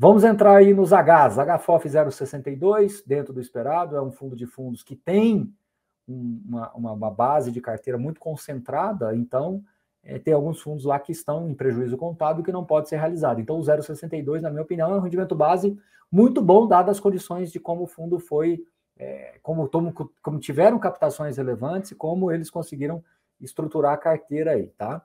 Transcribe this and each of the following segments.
Vamos entrar aí nos Hs. HFOF 062, dentro do esperado, é um fundo de fundos que tem uma, uma, uma base de carteira muito concentrada, então é, tem alguns fundos lá que estão em prejuízo contábil que não pode ser realizado. Então, o 0,62, na minha opinião, é um rendimento base muito bom, dadas as condições de como o fundo foi, é, como, como, tiveram captações relevantes e como eles conseguiram estruturar a carteira aí, tá?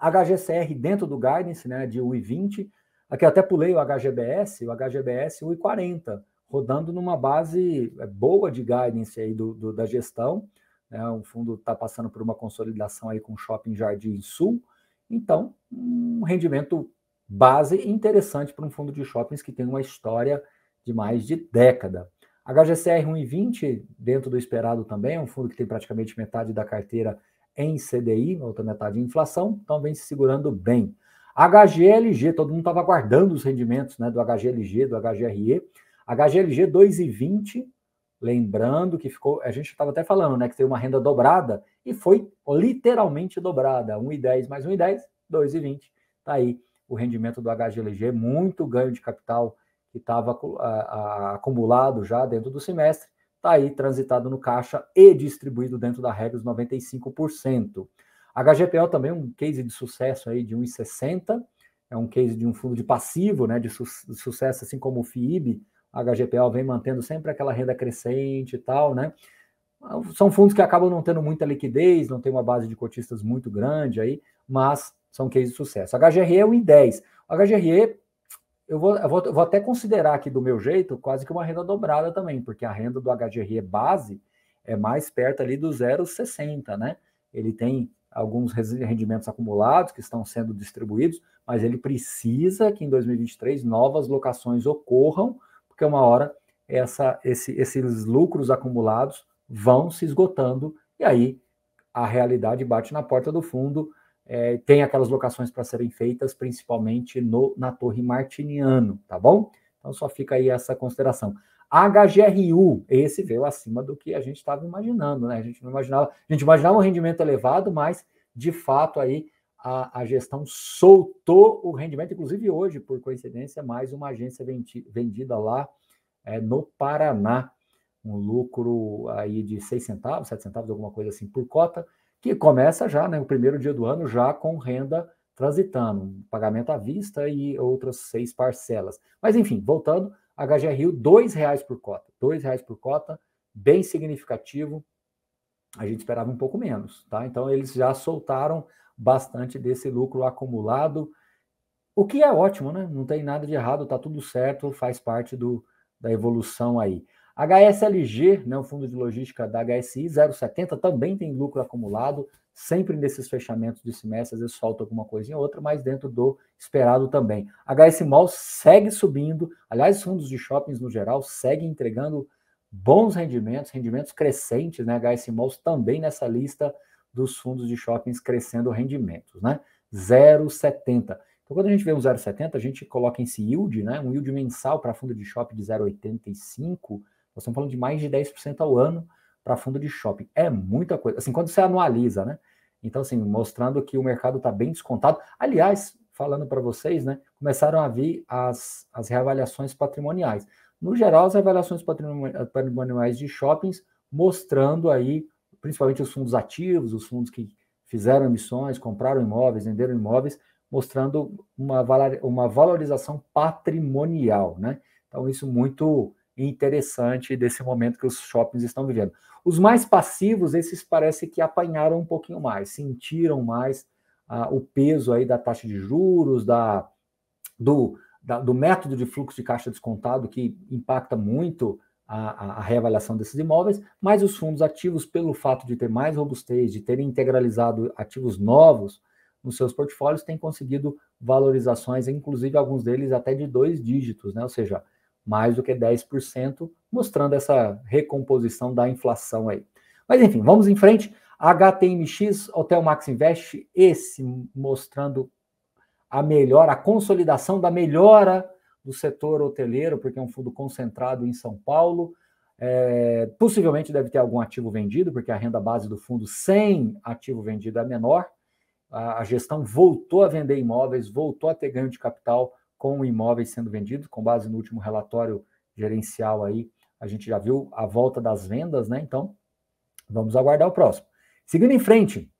HGCR dentro do guidance, né, de UI20, Aqui até pulei o HGBS, o HGBS 1,40, rodando numa base é, boa de guidance aí do, do da gestão. Né? O fundo está passando por uma consolidação aí com Shopping Jardim Sul. Então, um rendimento base interessante para um fundo de shoppings que tem uma história de mais de década. HGCR 1,20, dentro do esperado também, é um fundo que tem praticamente metade da carteira em CDI, outra metade em inflação, então vem se segurando bem. HGLG, todo mundo estava aguardando os rendimentos né, do HGLG, do HGRE. HGLG 2,20, lembrando que ficou, a gente estava até falando, né, que tem uma renda dobrada e foi literalmente dobrada, 1,10 mais 1,10, 2,20. Tá aí o rendimento do HGLG, muito ganho de capital que estava acumulado já dentro do semestre, tá aí transitado no caixa e distribuído dentro da regra dos 95%. HGPO também é um case de sucesso aí de 1,60, é um case de um fundo de passivo, né, de, su de sucesso, assim como o FIIB, a HGPO vem mantendo sempre aquela renda crescente e tal, né? São fundos que acabam não tendo muita liquidez, não tem uma base de cotistas muito grande aí, mas são cases de sucesso. HGRE é um em 10. O HGRE, eu vou, eu, vou, eu vou até considerar aqui do meu jeito quase que uma renda dobrada também, porque a renda do HGRE base é mais perto ali do 0,60, né? Ele tem alguns rendimentos acumulados que estão sendo distribuídos, mas ele precisa que em 2023 novas locações ocorram, porque uma hora essa, esse, esses lucros acumulados vão se esgotando e aí a realidade bate na porta do fundo. É, tem aquelas locações para serem feitas, principalmente no, na Torre Martiniano, tá bom? Então só fica aí essa consideração. HGRU, esse veio acima do que a gente estava imaginando, né? A gente não imaginava, a gente imaginava um rendimento elevado, mas de fato aí a, a gestão soltou o rendimento, inclusive hoje, por coincidência, mais uma agência vendi, vendida lá é, no Paraná, um lucro aí de seis centavos, sete centavos, alguma coisa assim por cota, que começa já, né? O primeiro dia do ano já com renda transitando, pagamento à vista e outras seis parcelas. Mas enfim, voltando HG Rio, R$ reais por cota. R$ reais por cota, bem significativo. A gente esperava um pouco menos, tá? Então eles já soltaram bastante desse lucro acumulado, o que é ótimo, né? Não tem nada de errado, tá tudo certo, faz parte do, da evolução aí. HSLG, né, o fundo de logística da HSI 070, também tem lucro acumulado, sempre nesses fechamentos de semestre, às vezes falta alguma coisa em outra, mas dentro do esperado também. HS Mall segue subindo, aliás, fundos de shoppings no geral seguem entregando bons rendimentos, rendimentos crescentes, né? HS Malls também nessa lista dos fundos de shoppings crescendo rendimentos, né? 0,70. Então, quando a gente vê um 0,70, a gente coloca em yield, né? Um yield mensal para fundo de shopping de 0,85 nós estamos falando de mais de 10% ao ano para fundo de shopping. É muita coisa. Assim, quando você anualiza, né? Então, assim, mostrando que o mercado está bem descontado. Aliás, falando para vocês, né? Começaram a vir as, as reavaliações patrimoniais. No geral, as reavaliações patrimoniais de shoppings mostrando aí, principalmente os fundos ativos, os fundos que fizeram emissões, compraram imóveis, venderam imóveis, mostrando uma, uma valorização patrimonial, né? Então, isso muito interessante desse momento que os shoppings estão vivendo. Os mais passivos, esses parece que apanharam um pouquinho mais, sentiram mais ah, o peso aí da taxa de juros, da, do, da, do método de fluxo de caixa descontado, que impacta muito a, a, reavaliação desses imóveis, mas os fundos ativos, pelo fato de ter mais robustez, de terem integralizado ativos novos nos seus portfólios, têm conseguido valorizações, inclusive alguns deles até de dois dígitos, né? Ou seja, mais do que 10%, mostrando essa recomposição da inflação aí. Mas enfim, vamos em frente. HTMX, Hotel Max Invest, esse mostrando a melhora, a consolidação da melhora do setor hoteleiro, porque é um fundo concentrado em São Paulo. É, possivelmente deve ter algum ativo vendido, porque a renda base do fundo sem ativo vendido é menor. A, a gestão voltou a vender imóveis, voltou a ter ganho de capital com imóveis sendo vendidos, com base no último relatório gerencial aí, a gente já viu a volta das vendas, né? Então, vamos aguardar o próximo. Seguindo em frente,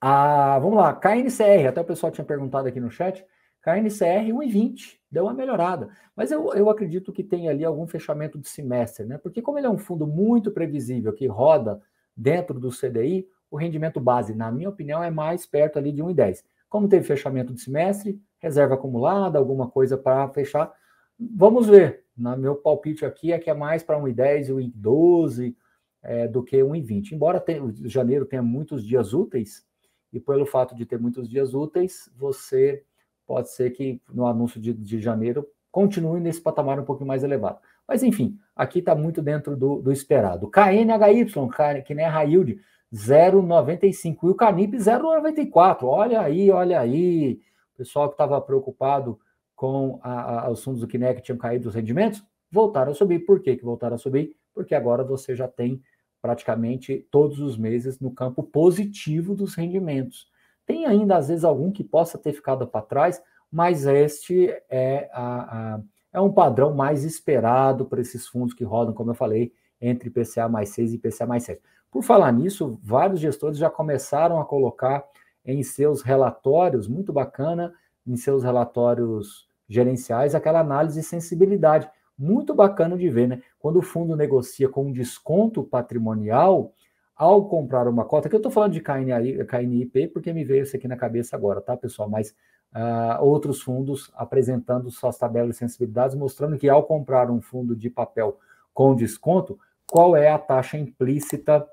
a, vamos lá, KNCR, até o pessoal tinha perguntado aqui no chat, KNCR 1,20, deu uma melhorada. Mas eu, eu acredito que tem ali algum fechamento de semestre, né? Porque como ele é um fundo muito previsível, que roda dentro do CDI, o rendimento base, na minha opinião, é mais perto ali de 1,10. Como teve fechamento de semestre, reserva acumulada, alguma coisa para fechar. Vamos ver. Na, meu palpite aqui é que é mais para 1,10 e 1,12 é, do que 1,20. Embora tenha, janeiro tenha muitos dias úteis, e pelo fato de ter muitos dias úteis, você pode ser que no anúncio de, de janeiro continue nesse patamar um pouquinho mais elevado. Mas enfim, aqui está muito dentro do, do esperado. KNHY, que nem a Raild, 0,95. E o Canip, 0,94. Olha aí, olha aí pessoal que estava preocupado com a, a, os fundos do Kinect tinham caído os rendimentos, voltaram a subir. Por que, que voltaram a subir? Porque agora você já tem praticamente todos os meses no campo positivo dos rendimentos. Tem ainda, às vezes, algum que possa ter ficado para trás, mas este é, a, a, é um padrão mais esperado para esses fundos que rodam, como eu falei, entre IPCA mais 6 e IPCA mais 7. Por falar nisso, vários gestores já começaram a colocar em seus relatórios, muito bacana, em seus relatórios gerenciais, aquela análise de sensibilidade. Muito bacana de ver, né? Quando o fundo negocia com um desconto patrimonial, ao comprar uma cota, que eu estou falando de KNI, KNIP porque me veio isso aqui na cabeça agora, tá, pessoal? Mas uh, outros fundos apresentando suas tabelas de sensibilidades, mostrando que ao comprar um fundo de papel com desconto, qual é a taxa implícita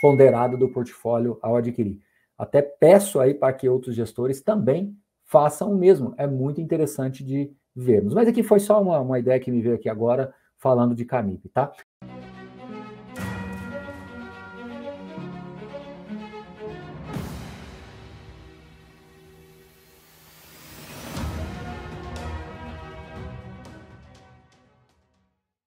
ponderada do portfólio ao adquirir. Até peço aí para que outros gestores também façam o mesmo. É muito interessante de vermos. Mas aqui foi só uma, uma ideia que me veio aqui agora falando de Canip, tá?